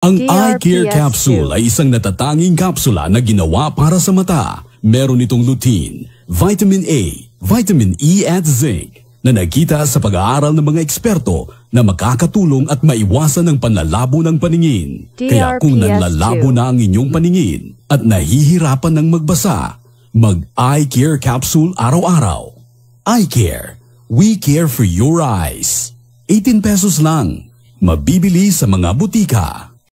Ang eye care capsule ay isang natatanging kapsula na ginawa para sa mata. Meron itong lutein, vitamin A, vitamin E at zinc na nakita sa pag-aaral ng mga eksperto na makakatulong at maiwasan ang panlalabo ng paningin. DRPS2. Kaya kung nanlalabo na ang inyong paningin at nahihirapan ng magbasa, mag-eye care capsule araw-araw. Eye care. We care for your eyes. 18 pesos lang. Mabibili sa mga butika.